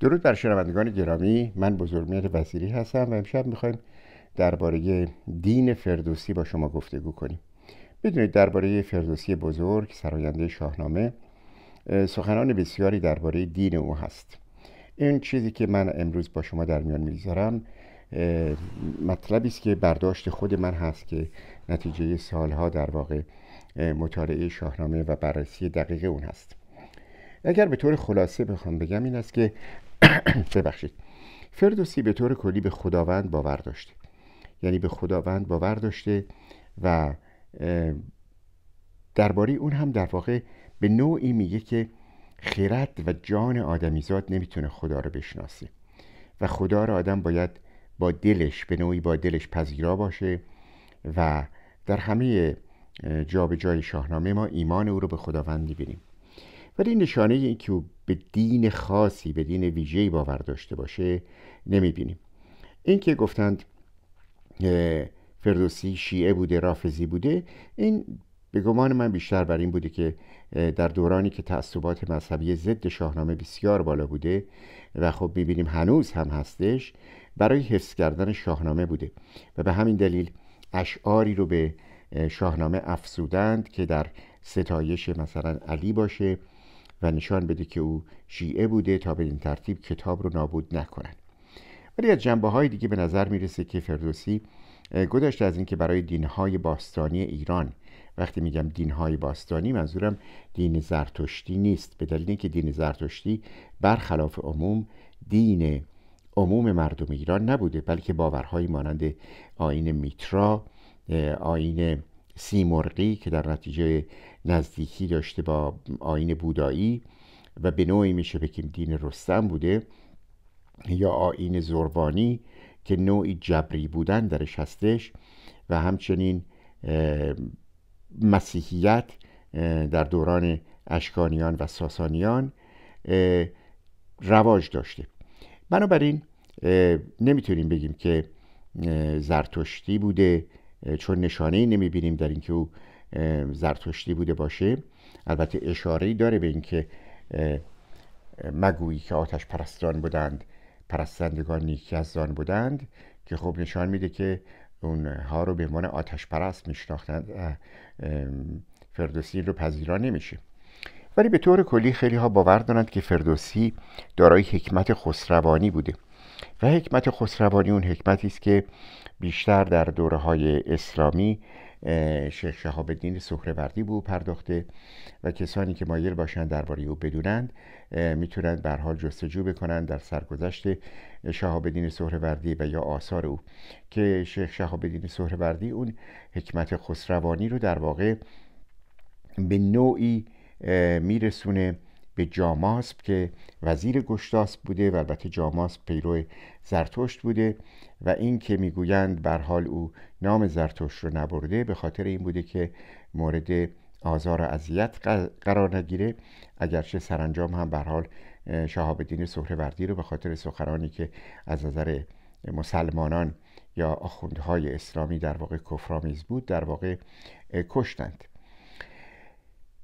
درود بر شنوندگان گرامی من میاد وزیری هستم و امشب میخوایم درباره دین فردوسی با شما گفتگو کنیم بدونید درباره فردوسی بزرگ سراینده شاهنامه سخنان بسیاری درباره دین او هست این چیزی که من امروز با شما در میان میذارم مطلبی است که برداشت خود من هست که نتیجه سالها در واقع مطالعه شاهنامه و بررسی دقیق اون هست اگر به طور خلاصه بخوام بگم این است که ببخشید فردوسی به طور کلی به خداوند باور داشته یعنی به خداوند باور داشته و درباره اون هم در واقع به نوعی میگه که خیرت و جان آدمیزاد نمیتونه خدا رو بشناسه و خدا رو آدم باید با دلش به نوعی با دلش پذیرا باشه و در همه جا به جای شاهنامه ما ایمان او رو به خداوند میبینیم ولی نشانه این که او به دین خاصی به دین ویژه‌ای باور داشته باشه نمیبینیم این که گفتند فردوسی شیعه بوده رافزی بوده این به گمان من بیشتر بر این بوده که در دورانی که تعصبات مذهبی ضد شاهنامه بسیار بالا بوده و خب میبینیم هنوز هم هستش برای حفظ کردن شاهنامه بوده و به همین دلیل اشعاری رو به شاهنامه افزودند که در ستایش مثلا علی باشه و نشان بده که او شیعه بوده تا به این ترتیب کتاب رو نابود نکنند ولی از جنبه های دیگه به نظر میرسه که فردوسی گذشته از اینکه برای دینهای باستانی ایران وقتی میگم دینهای باستانی منظورم دین زرتشتی نیست به دلیل اینکه دین زرتشتی برخلاف عموم دین عموم مردم ایران نبوده بلکه باورهایی مانند آین میترا آین سیمرغی که در نتیجه نزدیکی داشته با آین بودایی و به نوعی میشه بگیم دین رستم بوده یا آین زربانی که نوعی جبری بودن درش هستش و همچنین مسیحیت در دوران اشکانیان و ساسانیان رواج داشته بنابراین نمیتونیم بگیم که زرتشتی بوده چون نشانه ای نمی بینیم در اینکه او زرتشتی بوده باشه البته اشاره ای داره به اینکه مگویی که آتش پرستان بودند پرستندگان نیکیزدان بودند که خب نشان میده که اونها رو به عنوان آتش پرست میشناختند فردوسی رو پذیرا نمیشه ولی به طور کلی خیلی ها باور دارند که فردوسی دارای حکمت خسروانی بوده و حکمت خسروانی اون حکمتی است که بیشتر در دوره های اسلامی شیخ شهاب الدین سهروردی به پرداخته و کسانی که مایل باشند درباره او بدونند میتونند به حال جستجو بکنند در سرگذشت شهاب الدین سهروردی و یا آثار او که شیخ شهاب الدین سهروردی اون حکمت خسروانی رو در واقع به نوعی میرسونه به جاماسب که وزیر گشتاس بوده و البته جاماس پیرو زرتشت بوده و این که میگویند بر حال او نام زرتشت رو نبرده به خاطر این بوده که مورد آزار و اذیت قرار نگیره اگرچه سرانجام هم بر حال شهاب الدین سهروردی رو به خاطر سخرانی که از نظر مسلمانان یا آخوندهای اسلامی در واقع کفرآمیز بود در واقع کشتند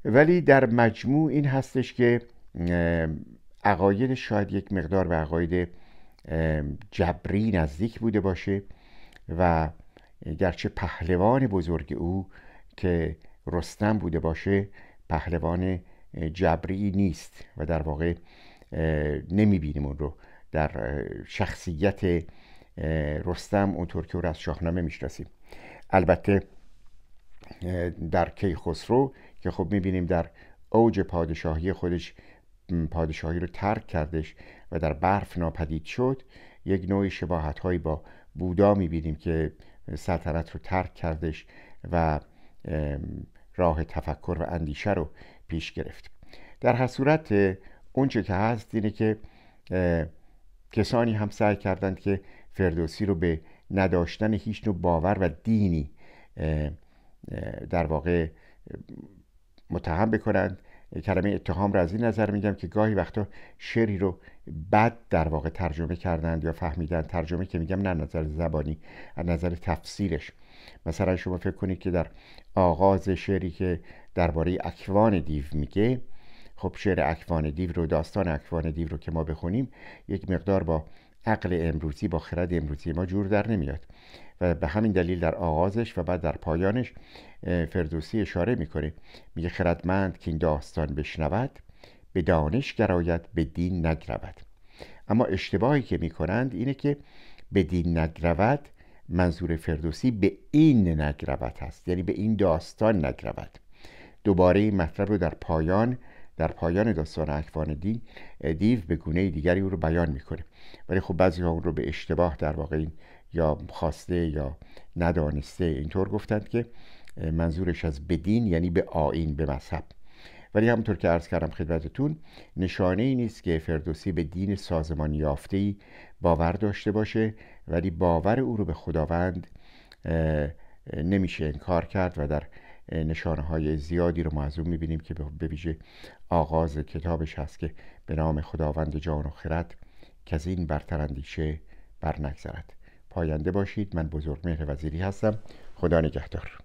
ولی در مجموع این هستش که عقاید شاید یک مقدار به عقاید جبری نزدیک بوده باشه و گرچه پهلوان بزرگ او که رستم بوده باشه پهلوان جبری نیست و در واقع بینیم اون رو در شخصیت رستم اونطور که او رو از شاهنامه میشناسیم البته در کیخسرو که خب میبینیم در اوج پادشاهی خودش پادشاهی رو ترک کردش و در برف ناپدید شد یک نوع شباهت با بودا میبینیم که سلطنت رو ترک کردش و راه تفکر و اندیشه رو پیش گرفت در هر صورت اونچه که هست اینه که کسانی هم سعی کردند که فردوسی رو به نداشتن هیچ نوع باور و دینی در واقع متهم بکنند کلمه اتهام را از این نظر میگم که گاهی وقتا شعری رو بد در واقع ترجمه کردند یا فهمیدن ترجمه که میگم نه نظر زبانی از نظر تفسیرش مثلا شما فکر کنید که در آغاز شعری که درباره اکوان دیو میگه خب شعر اکوان دیو رو داستان اکوان دیو رو که ما بخونیم یک مقدار با عقل امروزی با خرد امروزی ما جور در نمیاد و به همین دلیل در آغازش و بعد در پایانش فردوسی اشاره میکنه میگه خردمند که این داستان بشنود به دانش گراید به دین نگرود اما اشتباهی که میکنند اینه که به دین نگرود منظور فردوسی به این نگرود هست یعنی به این داستان نگرود دوباره این مطلب رو در پایان در پایان داستان اکوان دین دیو به گونه دیگری او رو بیان میکنه ولی خب بعضی ها اون رو به اشتباه در واقع این یا خواسته یا ندانسته اینطور گفتند که منظورش از بدین یعنی به آین به مذهب ولی همونطور که عرض کردم خدمتتون نشانه ای نیست که فردوسی به دین سازمان یافته ای باور داشته باشه ولی باور او رو به خداوند نمیشه انکار کرد و در نشانه های زیادی رو ما از اون میبینیم که به ویژه آغاز کتابش هست که به نام خداوند جان و خرد که از این برتر اندیشه بر پاینده باشید من بزرگ مهر وزیری هستم خدا نگهدار